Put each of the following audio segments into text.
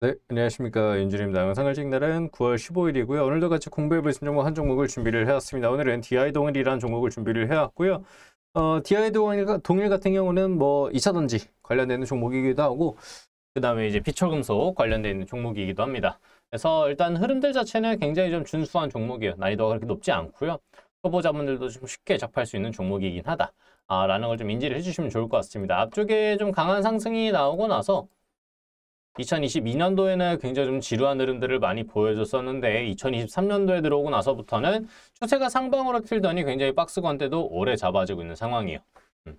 네, 안녕하십니까. 윤준입니다. 영상을 찍는 날은 9월 15일이고요. 오늘도 같이 공부해보수 있는 종목 한 종목을 준비를 해왔습니다. 오늘은 DI 동일이라는 종목을 준비를 해왔고요. 어, DI 동일, 동일 같은 경우는 뭐 2차전지 관련되는 종목이기도 하고, 그 다음에 이제 피처금속 관련되어 있는 종목이기도 합니다. 그래서 일단 흐름들 자체는 굉장히 좀 준수한 종목이에요. 난이도가 그렇게 높지 않고요. 초보자분들도 좀 쉽게 접할 수 있는 종목이긴 하다. 아, 라는 걸 좀 인지를 해주시면 좋을 것 같습니다. 앞쪽에 좀 강한 상승이 나오고 나서 2022년도에는 굉장히 좀 지루한 흐름들을 많이 보여줬었는데 2023년도에 들어오고 나서부터는 추세가 상방으로 틀더니 굉장히 박스 건대도 오래 잡아지고 있는 상황이에요. 음.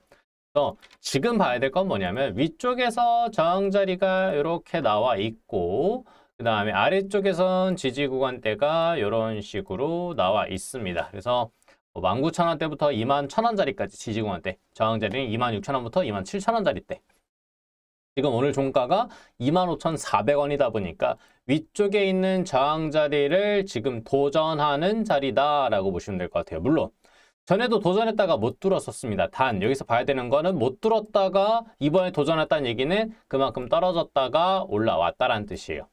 그래서 지금 봐야 될 건 뭐냐면 위쪽에서 저항자리가 이렇게 나와 있고 그 다음에 아래쪽에선 지지구간대가 이런 식으로 나와 있습니다. 그래서 19,000원대부터 뭐 21,000원짜리까지 지지구간대 저항자리는 26,000원부터 27,000원짜리 대 지금 오늘 종가가 25,400원이다 보니까 위쪽에 있는 저항 자리를 지금 도전하는 자리다라고 보시면 될 것 같아요. 물론 전에도 도전했다가 못들었었습니다단 여기서 봐야 되는 거는 못들었다가 이번에 도전했다는 얘기는 그만큼 떨어졌다가 올라왔다라는 뜻이에요.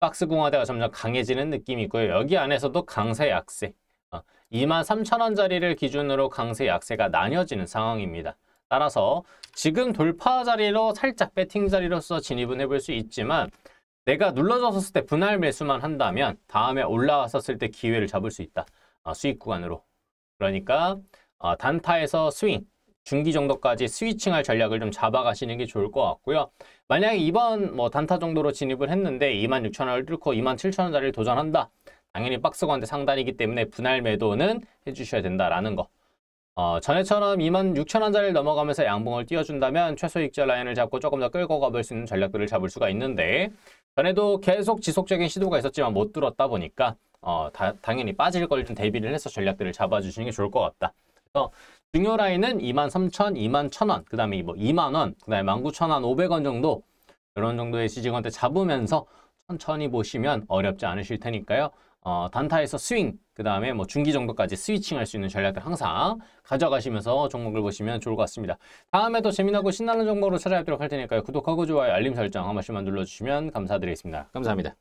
박스 공화대가 점점 강해지는 느낌이 고요 여기 안에서도 강세 약세 23,000원짜리를 어, 기준으로 강세 약세가 나뉘어지는 상황입니다. 따라서 지금 돌파 자리로 살짝 배팅 자리로서 진입은 해볼 수 있지만 내가 눌러졌을 때 분할 매수만 한다면 다음에 올라왔었을 때 기회를 잡을 수 있다. 아, 수익 구간으로. 그러니까 아, 단타에서 스윙, 중기 정도까지 스위칭할 전략을 좀 잡아가시는 게 좋을 것 같고요. 만약에 이번 뭐 단타 정도로 진입을 했는데 26,000원을 뚫고 27,000원짜리를 도전한다. 당연히 박스권대 상단이기 때문에 분할 매도는 해주셔야 된다라는 거. 어, 전에처럼 26,000원짜리를 넘어가면서 양봉을 띄워준다면 최소 익자 라인을 잡고 조금 더 끌고 가볼 수 있는 전략들을 잡을 수가 있는데 전에도 계속 지속적인 시도가 있었지만 못들었다 보니까 어, 다, 당연히 빠질 걸 좀 대비를 해서 전략들을 잡아주시는 게 좋을 것 같다. 그래서 중요 라인은 23,000, 21,000원, 그 다음에 뭐 2만원, 그 다음에 19,500원 정도 이런 정도의 지지권 때 잡으면서 천천히 보시면 어렵지 않으실 테니까요. 어, 단타에서 스윙, 그 다음에 뭐 중기 정도까지 스위칭할 수 있는 전략들 항상 가져가시면서 종목을 보시면 좋을 것 같습니다. 다음에 또 재미나고 신나는 정보로 찾아뵙도록 할 테니까요. 구독하고 좋아요, 알림 설정 한 번씩만 눌러주시면 감사드리겠습니다. 감사합니다.